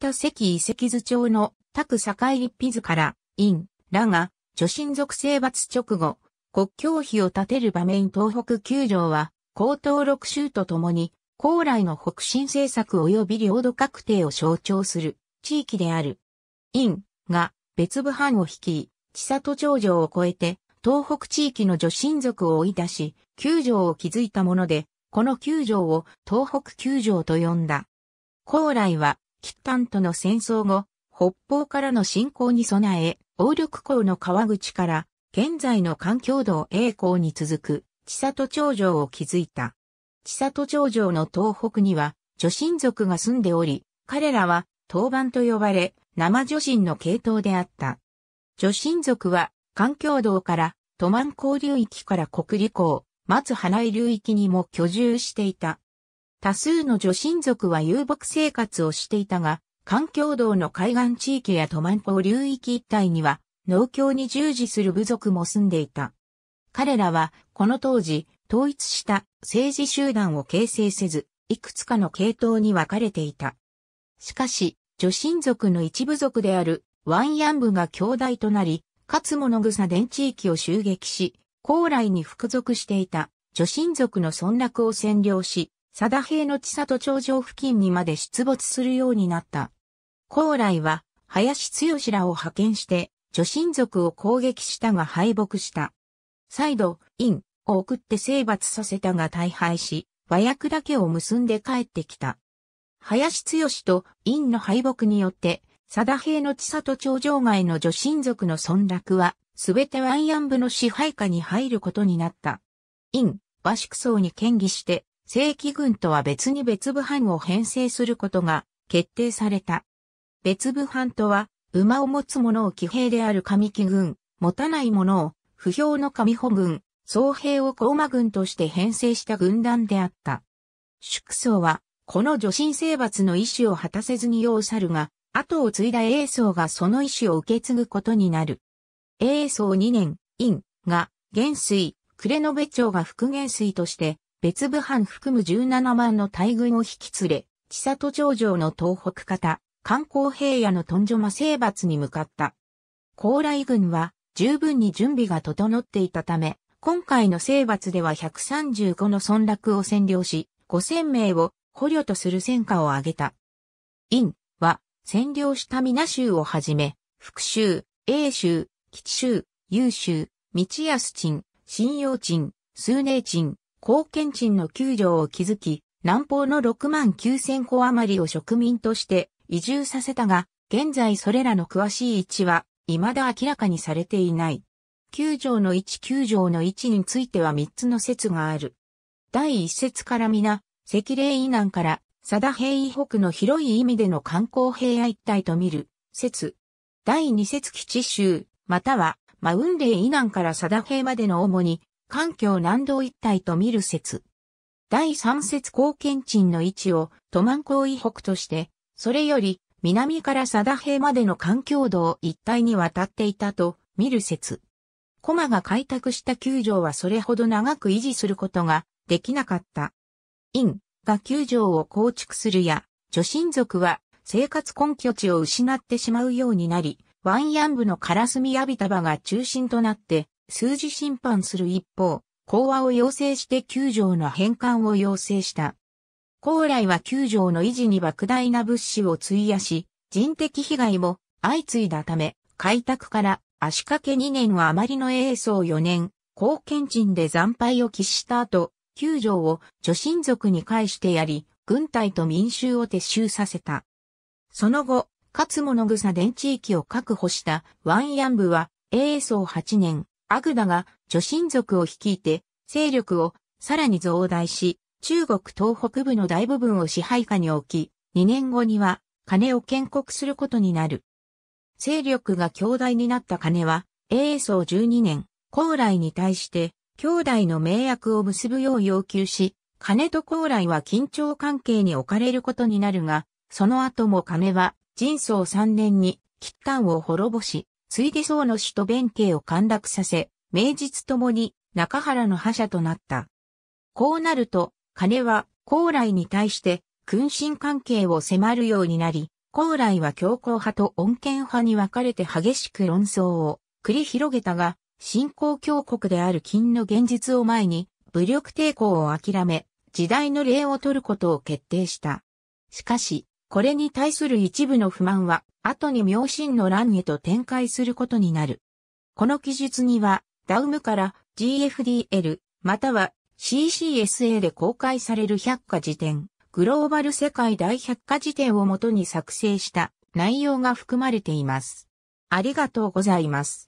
北関遺跡図帳の拓境立碑図から、院、らが、諸神族征伐直後、国境碑を立てる場面東北九条は、高等六州とともに、高麗の北進政策及び領土確定を象徴する地域である。院が別部藩を率い、千里長城を越えて、東北地域の女神族を追い出し、九条を築いたもので、この九条を東北九条と呼んだ。高来は北端との戦争後、北方からの侵攻に備え、王力港の川口から、現在の環境道栄港に続く、千里長城を築いた。千里長城の東北には、女神族が住んでおり、彼らは、当番と呼ばれ、生女神の系統であった。女神族は、環境道から、都満交流域から国理港、松花井流域にも居住していた。多数の女神族は遊牧生活をしていたが、環境道の海岸地域やトマンポ流域一帯には、農協に従事する部族も住んでいた。彼らは、この当時、統一した政治集団を形成せず、いくつかの系統に分かれていた。しかし、女神族の一部族であるワンヤン部が兄弟となり、かつモノグサ伝地域を襲撃し、高麗に服属していた女神族の村落を占領し、貞平の千里頂上付近にまで出没するようになった。高麗は、林剛らを派遣して、女神族を攻撃したが敗北した。再度、陰を送って征伐させたが大敗し、和訳だけを結んで帰ってきた。林剛と陰の敗北によって、貞平の千里頂上外の女神族の村落は、すべて湾安部の支配下に入ることになった。陰和宿層に建議して、正規軍とは別に別部藩を編成することが決定された。別部藩とは、馬を持つ者を騎兵である上木軍、持たない者を不評の上保軍、総兵を高馬軍として編成した軍団であった。宿僧は、この女神征伐の意思を果たせずに要去るが、後を継いだ英宗がその意思を受け継ぐことになる。英宗2年、院が、元帥、暮延部長が副元帥として、別部藩含む17万の大軍を引き連れ、千里長城の東北方、観光平野のトンジョマ征伐に向かった。高麗軍は十分に準備が整っていたため、今回の征伐では135の村落を占領し、5000名を捕虜とする戦果を挙げた。陰は占領した皆州をはじめ、福州、英州、吉州、優州、道安鎮、新陽鎮、数年鎮、貢献賃の九条を築き、南方の6万9千戸余りを植民として移住させたが、現在それらの詳しい位置は未だ明らかにされていない。九条の一、九条の一については3つの説がある。第一説から皆、赤霊以南から、貞平以北の広い意味での観光平野一帯と見る、説。第二説基地州、または、マウンレイ以南から貞平までの主に、環境南道一帯と見る説。第三節貢献鎮の位置を都満港以北として、それより南から田平までの環境道一帯に渡っていたと見る説。駒が開拓した球場はそれほど長く維持することができなかった。院が球場を構築するや、女神族は生活根拠地を失ってしまうようになり、ワンヤン部のカラスミヤビタバが中心となって数字審判する一方、講和を要請して九条の返還を要請した。高麗は九条の維持に莫大な物資を費やし、人的被害も相次いだため、開拓から足掛け2年は余りの英宗4年、貢献賃で惨敗を喫した後、九条を女親族に返してやり、軍隊と民衆を撤収させた。その後、勝物草伝地域を確保したワンヤン部は、英宗8年、アグダが女神族を率いて勢力をさらに増大し、中国東北部の大部分を支配下に置き、2年後には金を建国することになる。勢力が強大になった金は、英宗12年、高麗に対して兄弟の名約を結ぶよう要求し、金と高麗は緊張関係に置かれることになるが、その後も金は、仁宗3年に、喫丹を滅ぼし、ついで宋の首都弁慶を陥落させ、名実ともに中原の覇者となった。こうなると、金は高麗に対して君臣関係を迫るようになり、高麗は強硬派と穏健派に分かれて激しく論争を繰り広げたが、新興強国である金の現実を前に、武力抵抗を諦め、時代の礼を取ることを決定した。しかし、これに対する一部の不満は、後に明神の乱へと展開することになる。この記述には、ダウムから GFDL、または CCSA で公開される百科辞典、グローバル世界大百科辞典をもとに作成した内容が含まれています。ありがとうございます。